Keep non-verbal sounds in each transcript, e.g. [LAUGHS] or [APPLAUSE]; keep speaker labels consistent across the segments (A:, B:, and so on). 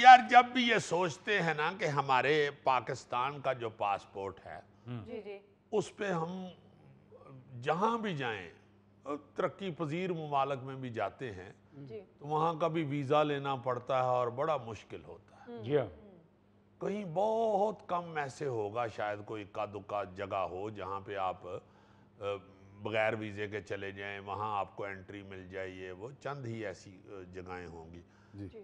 A: यार जब भी ये सोचते हैं ना कि हमारे पाकिस्तान का जो पासपोर्ट है हम्म। जी जी। उस पर हम जहाँ भी जाएं तरक्की पजीर ममालक में भी जाते हैं तो वहाँ का भी वीज़ा लेना पड़ता है और बड़ा मुश्किल होता है हम्म। हाँ। कहीं बहुत कम ऐसे होगा शायद कोई इक्का दुक्का जगह हो जहाँ पे आप बगैर वीज़े के चले जाएं वहाँ आपको एंट्री मिल जाए ये वो चंद ही ऐसी जगहें होंगी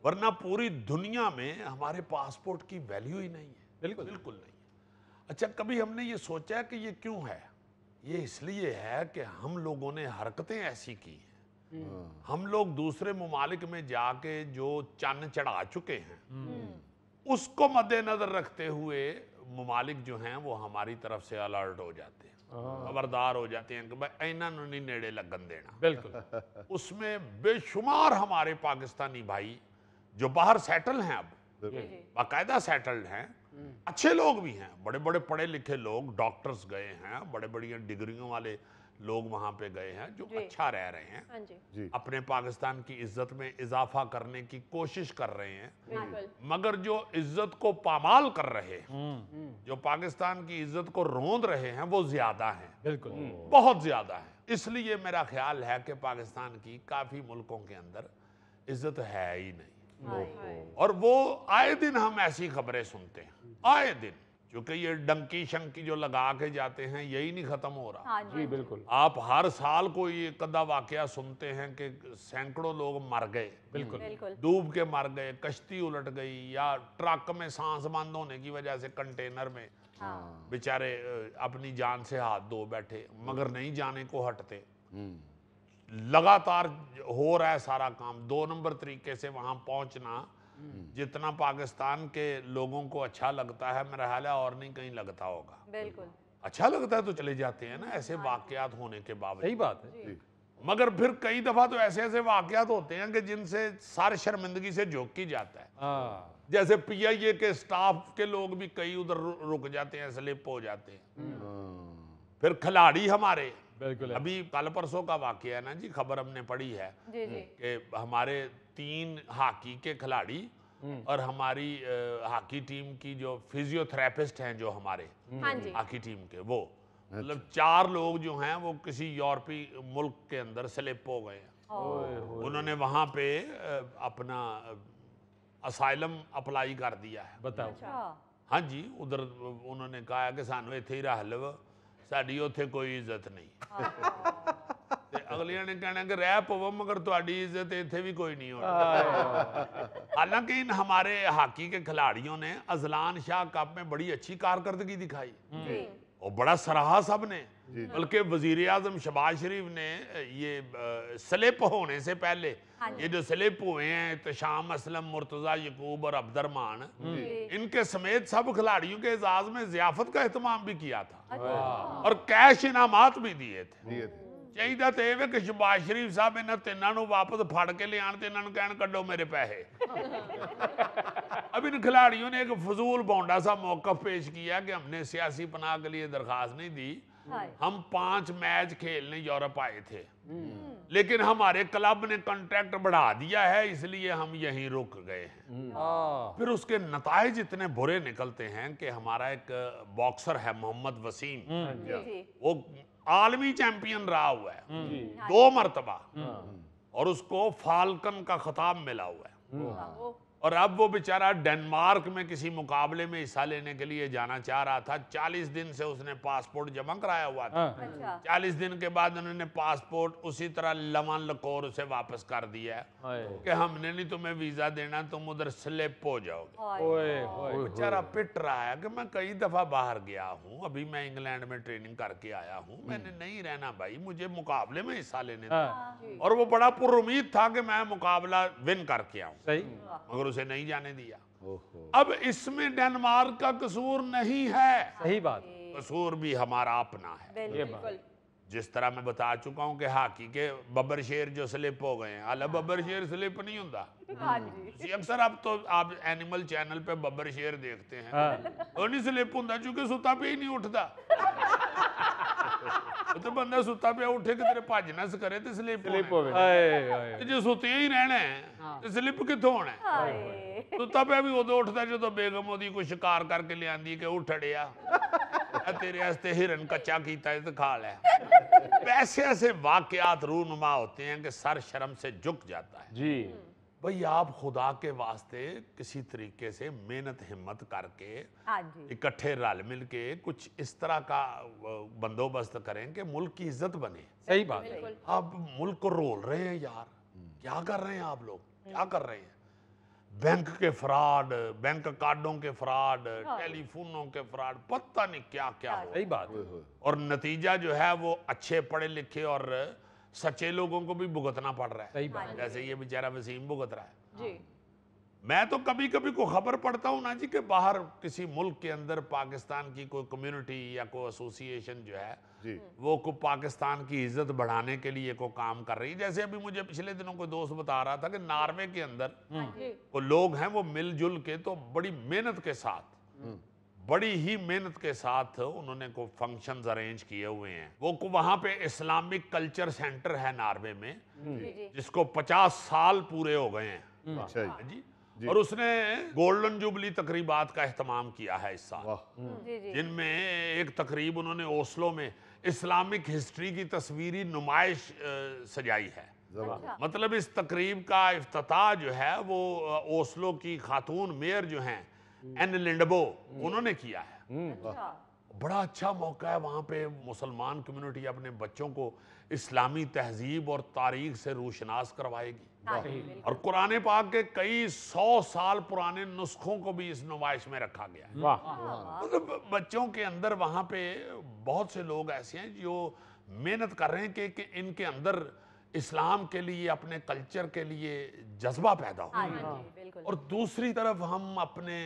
A: वरना पूरी दुनिया में हमारे पासपोर्ट की वैल्यू ही नहीं है बिल्कुल बिल्कुल नहीं अच्छा कभी हमने ये सोचा कि ये क्यों है ये इसलिए है कि हम लोगों ने हरकतें ऐसी की हैं हम्म। हाँ। हम लोग दूसरे ममालिक में जाके जो चन्न चढ़ा चुके हैं हम्म। उसको मद्देनजर रखते हुए ममालिक जो हैं वो हमारी तरफ से अलर्ट हो जाते हैं हाँ। खबरदार हो जाते हैं कि भाई इन्होंने नहीं नेड़े लगन देना बिल्कुल [LAUGHS] उसमें बेशुमार हमारे पाकिस्तानी भाई जो बाहर सेटल हैं अब बाकायदा सेटल्ड हैं हम्म। अच्छे लोग भी हैं बड़े बड़े पढ़े लिखे लोग डॉक्टर्स गए हैं बड़े बड़ी डिग्रियों वाले लोग वहाँ पे गए हैं जो अच्छा रह रहे हैं हाँ जी। अपने पाकिस्तान की इज्जत में इजाफा करने की कोशिश कर रहे हैं मगर जो इज्जत को पामाल कर रहे हैं हम्म। हम्म। जो पाकिस्तान की इज्जत को रोंद रहे हैं वो ज्यादा हैं बिल्कुल हम्म। बहुत ज्यादा है इसलिए मेरा ख्याल है कि पाकिस्तान की काफी मुल्कों के अंदर इज्जत है ही नहीं और वो आए दिन हम ऐसी खबरें सुनते हैं आए दिन क्योंकि ये डंकी शंकी जो लगा के जाते हैं यही नहीं खत्म हो रहा हाँ जी बिल्कुल आप हर साल कोई एक अदा वाक्य सुनते हैं कि सैकड़ों लोग मर गए बिल्कुल डूब के मर गए कश्ती उलट गई या ट्रक में सांस बंद होने की वजह से कंटेनर में हाँ। बेचारे अपनी जान से हाथ धो बैठे मगर हम्म। नहीं जाने को हटते हम्म। लगातार हो रहा है सारा काम दो नंबर तरीके से वहां पहुंचना हम्म। जितना पाकिस्तान के लोगों को अच्छा लगता है मेरा हाल और नहीं कहीं लगता होगा बिल्कुल अच्छा लगता है तो चले जाते हैं ना हाँ ऐसे वाकयात होने के बावजूद सही बात है मगर फिर कई दफा तो ऐसे ऐसे वाकयात होते हैं कि जिनसे सारे शर्मिंदगी से झोंक की जाता है हाँ। जैसे पीआईए के स्टाफ के लोग भी कई उधर रुक जाते हैं स्लिप हो जाते हैं हम्म। हाँ। फिर खिलाड़ी हमारे बिल्कुल अभी कल परसों का वाक्य है ना जी खबर हमने पढ़ी है कि हमारे तीन हॉकी के खिलाड़ी हम्म। और हमारी हॉकी टीम की जो फिजियोथेरेपिस्ट हैं जो हमारे हम्म। हाँ हॉकी टीम के वो अच्छा। मतलब चार लोग जो हैं वो किसी यूरोपी मुल्क के अंदर स्लिप हो गए उन्होंने वहां पे अपना असाइलम अप्लाई कर दिया है बताओ अच्छा। हाँ जी उधर उन्होंने कहा कि सानू इतने ही रह लो साड़ी उत्थे कोई इज्जत नहीं हाँ। अगलिया ने कहना कि ਰਹਿ ਪਵੋ मगर थोड़ी इज्जत इतने भी कोई नहीं होगी हालांकि इन हमारे हॉकी के खिलाड़ियों ने अजलान शाह कप में बड़ी अच्छी कारकर्दगी दिखाई और बड़ा सराहा सब ने बल्कि वजीर आजम शबाज शरीफ ने ये स्लिप होने से पहले ये जो स्लिप हुए हैं तो शाम असलम मुर्तज़ा यकूब और अब्दरमान इनके समेत सब खिलाड़ियों के एजाज में जियाफत का अहतमाम भी किया था और कैश इनाम भी दिए थे ਚਾਹੀਦਾ तो यह ਵੇ ਕਿ ਸ਼ਬਾਸ਼ ਸ਼ਰੀਫ ਸਾਹਿਬ ਇਹਨਾਂ ਤਿੰਨਾਂ ਨੂੰ ਵਾਪਸ ਫੜ ਕੇ ਲਿਆਣ ਤੇ ਇਹਨਾਂ ਨੂੰ ਕਹਿਣ अभी खिलाड़ियों ने एक फजूल बौंडा सा मौकफ पेश किया कि हमने सियासी पनाह के लिए दरखास्त नहीं दी हम पांच मैच खेलने यूरोप आए थे लेकिन हमारे क्लब ने कॉन्ट्रैक्ट बढ़ा दिया है इसलिए हम यहीं रुक गए हैं फिर उसके नतज इतने बुरे निकलते हैं कि हमारा एक बॉक्सर है मोहम्मद वसीम वो आलमी चैंपियन रहा हुआ है हम्म। हाँ दो मरतबा हाँ। और उसको फाल्कन का खिताब मिला हुआ है हाँ। और अब वो बेचारा डेनमार्क में किसी मुकाबले में हिस्सा लेने के लिए जाना चाह रहा था चालीस दिन से उसने पासपोर्ट जमा कराया हुआ था हाँ। अच्छा। चालीस दिन के बाद उन्होंने पासपोर्ट उसी तरह लवन लकोर उसे वापस कर दिया कि हमने नहीं तुम्हें वीजा देना तुम उधर स्लिप हो जाओगे बेचारा पिट रहा है कि मैं कई दफा बाहर गया हूँ अभी मैं इंग्लैंड में ट्रेनिंग करके आया हूँ हम्म। मैंने नहीं रहना भाई मुझे मुकाबले में हिस्सा लेने हाँ। हाँ। और वो बड़ा पुरुद था कि मैं मुकाबला विन करके आऊँ मगर उसे नहीं जाने दिया अब इसमें डेनमार्क का कसूर नहीं है सही बात कसूर भी हमारा अपना है जिस तरह मैं बता चुका हूँ कि हाकी के बबर शेर जो स्लिप हो गए हैं हाल बबर शेर स्लिप नहीं होता [LAUGHS] हाँ अक्सर आप तो आप एनिमल चैनल पे बबर शेर देखते हैं हाँ। वो नहीं स्लिप होता क्योंकि सुता पे ही नहीं उठता [LAUGHS] ਤੇ ਬੰਦਾ ਸੁੱਤਾ ਪਿਆ ਉੱਠੇ ਕਿ ਤੇਰੇ ਭੱਜ ਨਾ ਕਰੇ ਤੇ ਸਲਿੱਪ ਸਲਿੱਪ ਹੋਵੇ ਹਾਏ ਹਾਏ ਜੇ ਸੁੱਤਿਆ ਹੀ ਰਹਿਣਾ ਤੇ ਸਲਿੱਪ ਕਿੱਥੋਂ ਹੋਣਾ ਹਾਏ ਸੁੱਤਾ ਪਿਆ ਵੀ ਉਦੋਂ ਉੱਠਦਾ ਜਦੋਂ ਬੇਗਮ ਉਹਦੀ ਕੋਈ ਸ਼ਿਕਾਰ ਕਰਕੇ ਲਿਆਂਦੀ ਕਿ ਉਠੜਿਆ ਤੇਰੇ ਵਾस्ते हिरन कच्चा ਕੀਤਾ ਤੇ ਖਾ ਲੈ वैसे ऐसे वाकयात रूनुमा होते हैं कि सर शर्म से झुक जाता है जी भाई आप खुदा के वास्ते किसी तरीके से मेहनत हिम्मत करके हाँ इकट्ठे रल मिल के कुछ इस तरह का बंदोबस्त करें कि मुल्क की इज्जत बने सही बात है आप मुल्क को रोल रहे हैं यार क्या कर रहे हैं आप लोग क्या कर रहे हैं बैंक के फ्रॉड बैंक कार्डों के फ्रॉड हाँ। टेलीफोनों के फ्रॉड पता नहीं क्या क्या हो हाँ सही बात और नतीजा जो है वो अच्छे पढ़े लिखे और सच्चे लोगों को भी भुगतना पड़ रहा है सही बात जैसे ये बेचारा वसीम भुगत रहा है जी हाँ। मैं तो कभी कभी को खबर पढ़ता हूँ ना जी कि बाहर किसी मुल्क के अंदर पाकिस्तान की कोई कम्युनिटी या कोई एसोसिएशन जो है जी। वो को पाकिस्तान की इज्जत बढ़ाने के लिए को काम कर रही जैसे अभी मुझे पिछले दिनों कोई दोस्त बता रहा था कि नॉर्वे के अंदर वो हाँ लोग हैं वो मिलजुल के तो बड़ी मेहनत के साथ हम्म। बड़ी ही मेहनत के साथ उन्होंने को फंक्शंस अरेंज किए हुए हैं वो वहां पे इस्लामिक कल्चर सेंटर है नार्वे में जिसको 50 साल पूरे हो गए हैं हम्म। अच्छा हाँ जी और उसने गोल्डन जुबली तकरीबात का अहतमाम किया है इस साल हम्म। जिनमें एक तकरीब उन्होंने ओस्लो में इस्लामिक हिस्ट्री की तस्वीरी नुमाइश सजाई है अच्छा। मतलब इस तकरीब का अफ्ताह जो है वो ओस्लो की खातून मेयर जो हैं एन hmm. लिंडबो hmm. उन्होंने किया है hmm. अच्छा। बड़ा अच्छा मौका है वहाँ पे मुसलमान कम्युनिटी अपने बच्चों को इस्लामी तहजीब और तारीख से रोशनास करवाएगी और कुरान पाक के कई सौ साल पुराने नुस्खों को भी इस नुमाइश में रखा गया है मतलब बच्चों के अंदर वहाँ पे बहुत से लोग ऐसे हैं जो मेहनत कर रहे हैं कि इनके अंदर इस्लाम के लिए अपने कल्चर के लिए जज्बा पैदा हो हाँ हाँ। और दूसरी तरफ हम अपने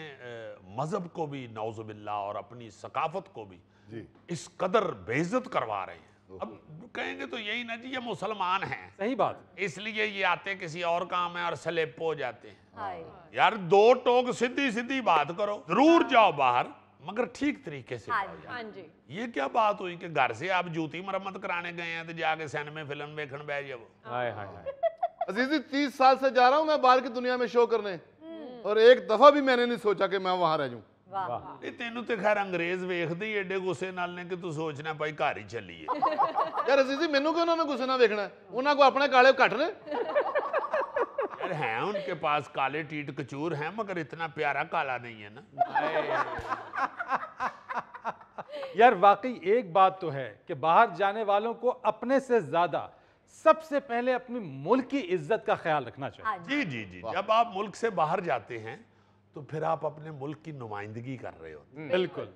A: मज़हब को भी नौजबिल्ला और अपनी सकाफत को भी इस कदर बेजत करवा रहे हैं अब कहेंगे तो यही ना जी ये मुसलमान हैं सही बात इसलिए ये आते किसी और काम है और सलेपो हो जाते हैं यार दो टोक सीधी सीधी बात करो जरूर हाँ। जाओ बाहर मगर ठीक तरीके से हाँ, हाँ जी ये क्या बात हुई कि घर से आप जूती मरम्मत कराने गए हैं तो जाके सैन फिल्म देखने बह जाओ हाय [LAUGHS] अजीजी तीस साल से जा रहा हूँ मैं बाहर की दुनिया में शो करने हम्म। और एक दफा भी मैंने नहीं सोचा कि मैं वहां रह जाऊ तेन तो खैर अंग्रेज वेखते ही एडे गुस्से तू सोचना भाई घर ही चलीए [LAUGHS] यार अजीजी मैनू क्यों उन्होंने गुस्से ना वेखना उन्होंने को अपने काले कट ने यार उनके पास काले टीट कचूर हैं मगर इतना प्यारा काला नहीं है ना यार वाकई एक बात तो है कि बाहर जाने वालों को अपने से ज्यादा सबसे पहले अपनी मुल्क की इज्जत का ख्याल रखना चाहिए हाँ जी जी जी जब आप मुल्क से बाहर जाते हैं तो फिर आप अपने मुल्क की नुमाइंदगी कर रहे हो बिल्कुल